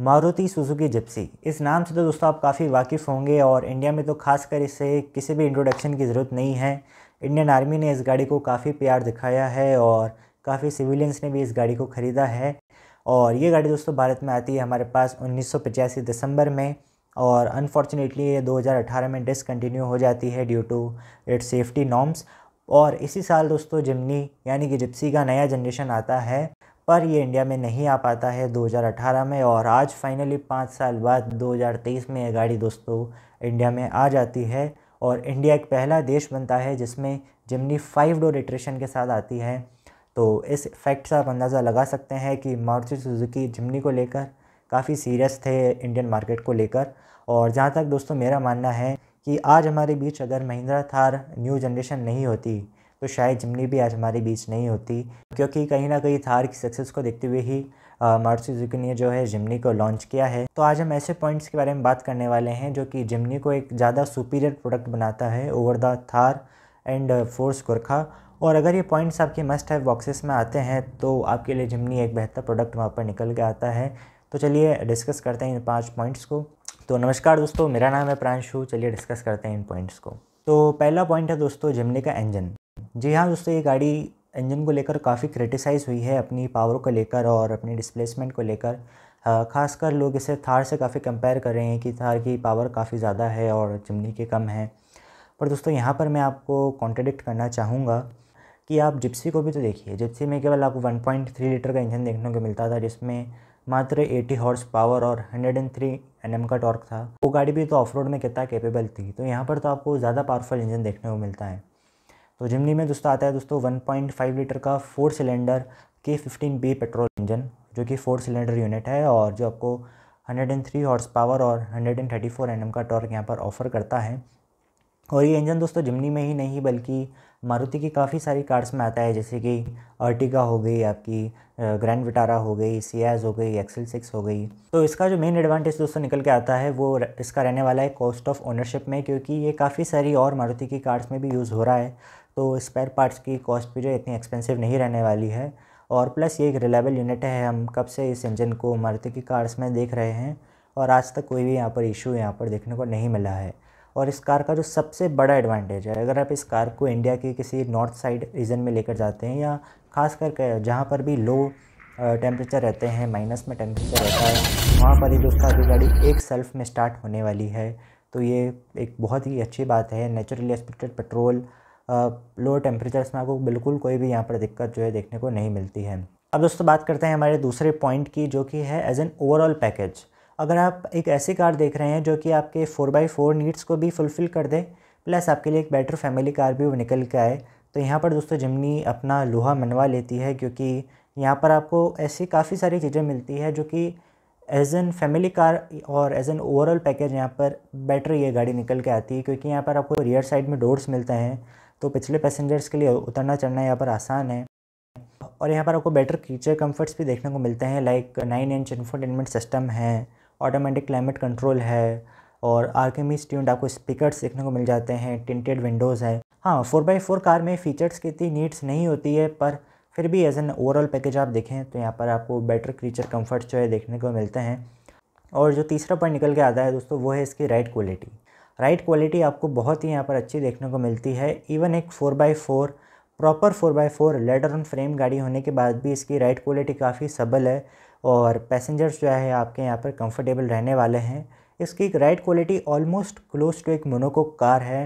Maruti Suzuki Gypsy इस नाम से तो दोस्तों आप काफ़ी वाकिफ़ होंगे और इंडिया में तो खासकर इसे किसी भी इंट्रोडक्शन की ज़रूरत नहीं है इंडियन आर्मी ने इस गाड़ी को काफ़ी प्यार दिखाया है और काफ़ी सिविलियंस ने भी इस गाड़ी को ख़रीदा है और ये गाड़ी दोस्तों भारत में आती है हमारे पास उन्नीस दिसंबर में और अनफॉर्चुनेटली ये 2018 में डिसकंटिन्यू हो जाती है due to its safety norms और इसी साल दोस्तों जिमनी यानी कि जिप्सी का नया जनरेशन आता है पर ये इंडिया में नहीं आ पाता है 2018 में और आज फाइनली पाँच साल बाद 2023 में ये गाड़ी दोस्तों इंडिया में आ जाती है और इंडिया एक पहला देश बनता है जिसमें जिमनी फाइव डोर इटरेशन के साथ आती है तो इस फैक्ट से आप अंदाज़ा लगा सकते हैं कि मारुति सुजुकी जिमनी को लेकर काफ़ी सीरियस थे इंडियन मार्केट को लेकर और जहाँ तक दोस्तों मेरा मानना है कि आज हमारे बीच अगर महिंद्रा थार न्यू जनरेशन नहीं होती तो शायद जिमनी भी आज हमारे बीच नहीं होती क्योंकि कहीं ना कहीं थार की सक्सेस को देखते हुए ही मारुति ने जो है जिमनी को लॉन्च किया है तो आज हम ऐसे पॉइंट्स के बारे में बात करने वाले हैं जो कि जिमनी को एक ज़्यादा सुपीरियर प्रोडक्ट बनाता है over the Thar and force Gurkha और अगर ये पॉइंट्स आपके मस्ट हैव बॉक्सेस में आते हैं तो आपके लिए जिमनी एक बेहतर प्रोडक्ट वहाँ पर निकल के आता है तो चलिए डिस्कस करते हैं इन पाँच पॉइंट्स को तो नमस्कार दोस्तों मेरा नाम है प्रांशु चलिए डिस्कस करते हैं इन पॉइंट्स को तो पहला पॉइंट है दोस्तों जिमनी का इंजन जी हाँ दोस्तों ये गाड़ी इंजन को लेकर काफ़ी क्रिटिसाइज़ हुई है अपनी पावर को लेकर और अपनी डिस्प्लेसमेंट को लेकर ख़ासकर लोग इसे थार से काफ़ी कंपेयर कर रहे हैं कि थार की पावर काफ़ी ज़्यादा है और चिमनी के कम है पर दोस्तों यहाँ पर मैं आपको कॉन्ट्रडिक्ट करना चाहूँगा कि आप जिप्सी को भी तो देखिए जिप्सी में केवल आपको 1.3 लीटर का इंजन देखने को मिलता था जिसमें मात्र 80 हॉर्स पावर और 103 एंड का टॉर्क था वो गाड़ी भी तो ऑफ रोड में कितना कैपेबल थी तो यहाँ पर तो आपको ज़्यादा पावरफुल इंजन देखने को मिलता है तो जिमनी में दोस्तों आता है दोस्तों 1.5 लीटर का फोर सिलेंडर के फिफ्टीन बी पेट्रोल इंजन जो कि फोर सिलेंडर यूनिट है और जो आपको 103 हॉर्स पावर और 134 एनएम का टॉर्क यहाँ पर ऑफर करता है और ये इंजन दोस्तों जिमनी में ही नहीं बल्कि मारुति की काफ़ी सारी कार्स में आता है जैसे कि अर्टिगा हो गई आपकी ग्रैंड विटारा हो गई सियाज हो गई एक्सेल सिक्स हो गई तो इसका जो मेन एडवांटेज दोस्तों निकल के आता है वो इसका रहने वाला है कॉस्ट ऑफ ओनरशिप में क्योंकि ये काफ़ी सारी और मारुति की कार्स में भी यूज़ हो रहा है तो स्पेयर पार्ट्स की कॉस्ट भी जो इतनी एक्सपेंसिव नहीं रहने वाली है और प्लस ये एक रिलायबल यूनिट है हम कब से इस इंजन को मारुति की कार्स में देख रहे हैं और आज तक कोई भी यहाँ पर इशू यहाँ पर देखने को नहीं मिला है और इस कार का जो सबसे बड़ा एडवांटेज है अगर आप इस कार को इंडिया के किसी नॉर्थ साइड रीजन में लेकर जाते हैं या खास करके जहाँ पर भी लो टेम्परेचर रहते हैं माइनस में टेम्परेचर रहता है वहाँ पर ही जो तो उसका की गाड़ी एक सेल्फ में स्टार्ट होने वाली है तो ये एक बहुत ही अच्छी बात है naturally aspirated petrol low temperatures में आपको बिल्कुल कोई भी यहाँ पर दिक्कत जो है देखने को नहीं मिलती है अब दोस्तों बात करते हैं हमारे दूसरे पॉइंट की जो कि है एज एन ओवरऑल पैकेज अगर आप एक ऐसी कार देख रहे हैं जो कि आपके फोर बाई फोर नीड्स को भी फुलफ़िल कर दे प्लस आपके लिए एक बेटर फैमिली कार भी निकल के आए तो यहाँ पर दोस्तों जिमनी अपना लोहा मनवा लेती है क्योंकि यहाँ पर आपको ऐसी काफ़ी सारी चीज़ें मिलती है जो कि एज एन फैमिली कार और एज एन ओवरऑल पैकेज यहाँ पर बेटर ये गाड़ी निकल के आती है क्योंकि यहाँ पर आपको रियर साइड में डोर्स मिलते हैं तो पिछले पैसेंजर्स के लिए उतरना चढ़ना यहाँ पर आसान है और यहाँ पर आपको बेटर फीचर कम्फ़र्ट्स भी देखने को मिलते हैं like nine inch infotainment system है ऑटोमेटिक क्लाइमेट कंट्रोल है और आर्केमिस ट्यून्ड आपको स्पीकर्स देखने को मिल जाते हैं टिंटेड विंडोज़ है हाँ फोर बाई फोर कार में फ़ीचर्स की इतनी नीड्स नहीं होती है पर फिर भी एज एन ओवरऑल पैकेज आप देखें तो यहाँ पर आपको बेटर क्रीचर कम्फ़र्ट्स जो है देखने को मिलते हैं और जो तीसरा पॉइंट निकल के आता है दोस्तों वो है इसकी ride quality right right quality आपको बहुत ही यहाँ पर अच्छी देखने को मिलती है इवन एक four by four proper four by four ladder on frame गाड़ी होने के बाद भी इसकी राइड right क्वालिटी काफ़ी सबल है और पैसेंजर्स जो है आपके यहाँ पर कंफर्टेबल रहने वाले हैं इसकी ride quality almost close to एक मोनोकोक कार है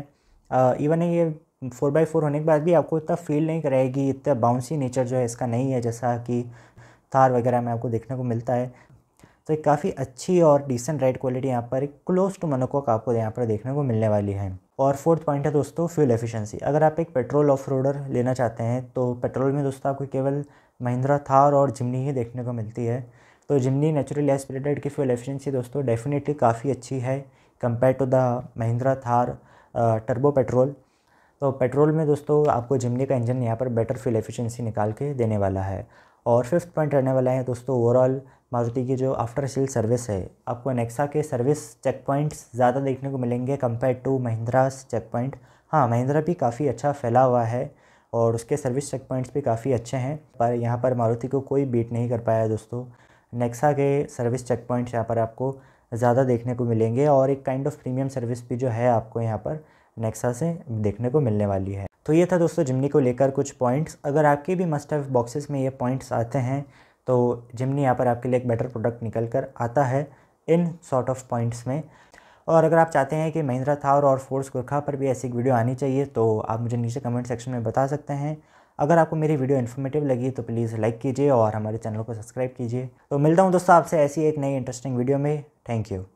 इवन ये फोर बाई फोर होने के बाद भी आपको इतना फील नहीं करेगी इतना बाउंसी नेचर जो है इसका नहीं है जैसा कि थार वगैरह में आपको देखने को मिलता है तो एक काफ़ी अच्छी और डिसेंट राइड क्वालिटी यहाँ पर क्लोज टू का आपको यहाँ पर देखने को मिलने वाली है और फोर्थ पॉइंट है दोस्तों फ्यूल एफिशिएंसी अगर आप एक पेट्रोल ऑफ रोडर लेना चाहते हैं तो पेट्रोल में दोस्तों आपको केवल महिंद्रा थार और जिमनी ही देखने को मिलती है तो जिमनी नेचुरल एस्पिरेटेड की फ्यूल एफिशिएंसी दोस्तों डेफिनेटली काफ़ी अच्छी है compare to the Mahindra Thar turbo petrol तो पेट्रोल में दोस्तों आपको जिमनी का इंजन यहाँ पर बेटर फ्यूल एफिशियंसी निकाल के देने वाला है और फिफ्थ पॉइंट रहने वाला है दोस्तों ओवरऑल मारुति की जो आफ्टर सेल सर्विस है आपको नेक्सा के सर्विस चेक पॉइंट्स ज़्यादा देखने को मिलेंगे compare to Mahindra check point हाँ महिंद्रा भी काफ़ी अच्छा फैला हुआ है और उसके सर्विस चेक पॉइंट्स भी काफ़ी अच्छे हैं पर यहाँ पर मारुति को कोई बीट नहीं कर पाया दोस्तों नेक्सा के सर्विस चेक पॉइंट्स यहाँ पर आपको ज़्यादा देखने को मिलेंगे और एक काइंड ऑफ प्रीमियम सर्विस भी जो है आपको यहाँ पर नेक्सा से देखने को मिलने वाली है तो ये था दोस्तों जिमनी को लेकर कुछ पॉइंट्स अगर आपके भी मस्ट हैव बॉक्सेस में ये पॉइंट्स आते हैं तो जिमनी यहाँ पर आपके लिए एक बेटर प्रोडक्ट निकल कर आता है इन सॉर्ट ऑफ पॉइंट्स में और अगर आप चाहते हैं कि महिंद्रा थार और फोर्स गुरखा पर भी ऐसी वीडियो आनी चाहिए तो आप मुझे नीचे कमेंट सेक्शन में बता सकते हैं अगर आपको मेरी वीडियो इन्फॉर्मेटिव लगी तो प्लीज़ लाइक कीजिए और हमारे चैनल को सब्सक्राइब कीजिए तो मिलता हूँ दोस्तों आपसे ऐसी एक नई इंटरेस्टिंग वीडियो में थैंक यू